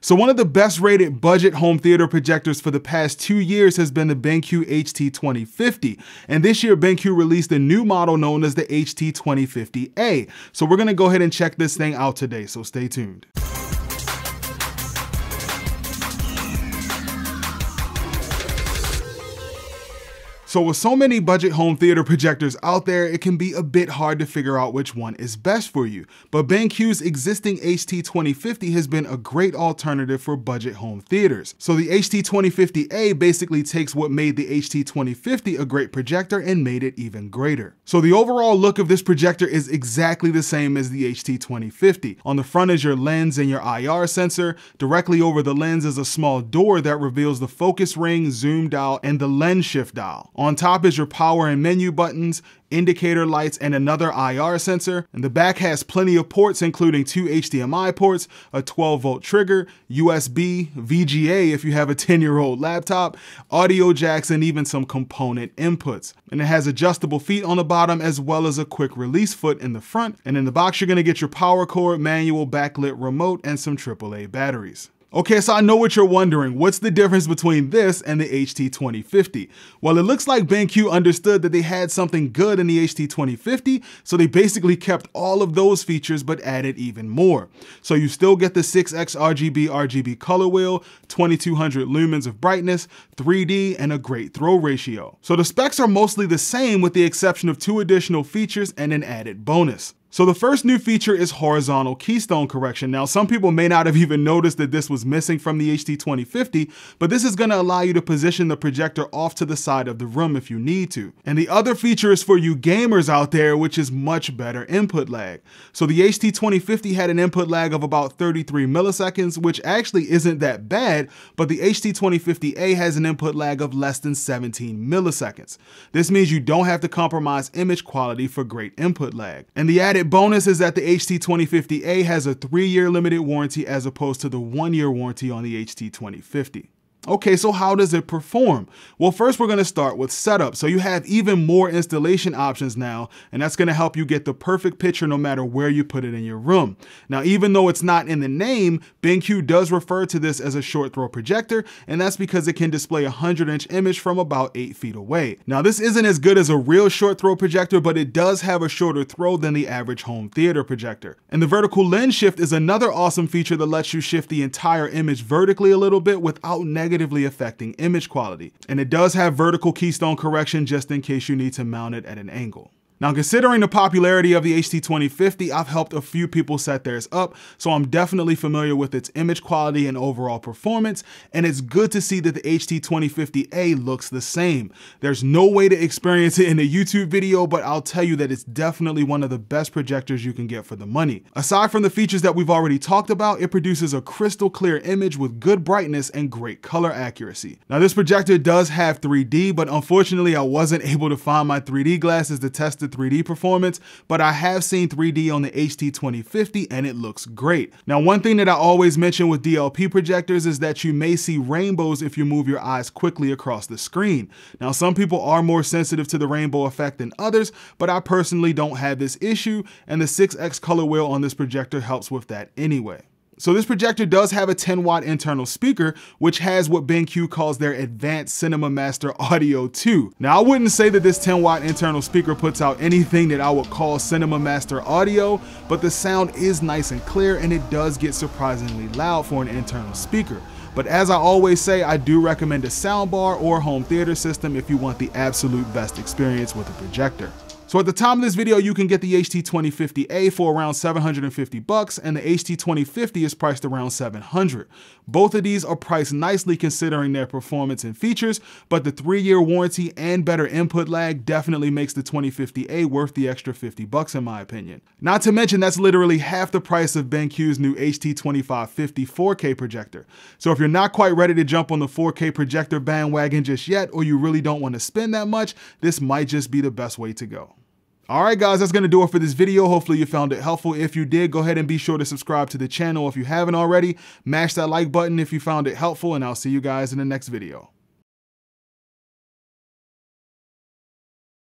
So one of the best rated budget home theater projectors for the past two years has been the BenQ HT2050. And this year BenQ released a new model known as the HT2050A. So we're gonna go ahead and check this thing out today, so stay tuned. So with so many budget home theater projectors out there, it can be a bit hard to figure out which one is best for you. But BenQ's existing HT2050 has been a great alternative for budget home theaters. So the HT2050A basically takes what made the HT2050 a great projector and made it even greater. So the overall look of this projector is exactly the same as the HT2050. On the front is your lens and your IR sensor. Directly over the lens is a small door that reveals the focus ring, zoom dial, and the lens shift dial. On top is your power and menu buttons, indicator lights, and another IR sensor. And the back has plenty of ports, including two HDMI ports, a 12 volt trigger, USB, VGA if you have a 10 year old laptop, audio jacks, and even some component inputs. And it has adjustable feet on the bottom as well as a quick release foot in the front. And in the box, you're gonna get your power cord, manual backlit remote, and some AAA batteries. Okay, so I know what you're wondering. What's the difference between this and the HT2050? Well, it looks like BenQ understood that they had something good in the HT2050, so they basically kept all of those features but added even more. So you still get the 6X RGB RGB color wheel, 2200 lumens of brightness, 3D, and a great throw ratio. So the specs are mostly the same with the exception of two additional features and an added bonus. So the first new feature is horizontal keystone correction. Now, some people may not have even noticed that this was missing from the HT2050, but this is gonna allow you to position the projector off to the side of the room if you need to. And the other feature is for you gamers out there, which is much better input lag. So the HT2050 had an input lag of about 33 milliseconds, which actually isn't that bad, but the HT2050A has an input lag of less than 17 milliseconds. This means you don't have to compromise image quality for great input lag. And the added bonus is that the HT2050A has a three year limited warranty as opposed to the one year warranty on the HT2050. Okay, so how does it perform? Well, first we're gonna start with setup. So you have even more installation options now, and that's gonna help you get the perfect picture no matter where you put it in your room. Now, even though it's not in the name, BenQ does refer to this as a short throw projector, and that's because it can display a 100 inch image from about eight feet away. Now, this isn't as good as a real short throw projector, but it does have a shorter throw than the average home theater projector. And the vertical lens shift is another awesome feature that lets you shift the entire image vertically a little bit without negative negatively affecting image quality. And it does have vertical keystone correction just in case you need to mount it at an angle. Now, considering the popularity of the HT2050, I've helped a few people set theirs up, so I'm definitely familiar with its image quality and overall performance, and it's good to see that the HT2050A looks the same. There's no way to experience it in a YouTube video, but I'll tell you that it's definitely one of the best projectors you can get for the money. Aside from the features that we've already talked about, it produces a crystal clear image with good brightness and great color accuracy. Now, this projector does have 3D, but unfortunately I wasn't able to find my 3D glasses to test it 3D performance, but I have seen 3D on the HT2050 and it looks great. Now, one thing that I always mention with DLP projectors is that you may see rainbows if you move your eyes quickly across the screen. Now, some people are more sensitive to the rainbow effect than others, but I personally don't have this issue, and the 6X color wheel on this projector helps with that anyway. So this projector does have a 10 watt internal speaker, which has what BenQ calls their advanced Cinema Master Audio 2. Now I wouldn't say that this 10 watt internal speaker puts out anything that I would call Cinema Master Audio, but the sound is nice and clear and it does get surprisingly loud for an internal speaker. But as I always say, I do recommend a soundbar or home theater system if you want the absolute best experience with a projector. So at the time of this video, you can get the HT2050A for around 750 bucks, and the HT2050 is priced around 700. Both of these are priced nicely considering their performance and features, but the three-year warranty and better input lag definitely makes the 2050A worth the extra 50 bucks in my opinion. Not to mention, that's literally half the price of BenQ's new HT2550 4K projector. So if you're not quite ready to jump on the 4K projector bandwagon just yet, or you really don't want to spend that much, this might just be the best way to go. All right, guys, that's going to do it for this video. Hopefully you found it helpful. If you did, go ahead and be sure to subscribe to the channel if you haven't already. Mash that like button if you found it helpful, and I'll see you guys in the next video.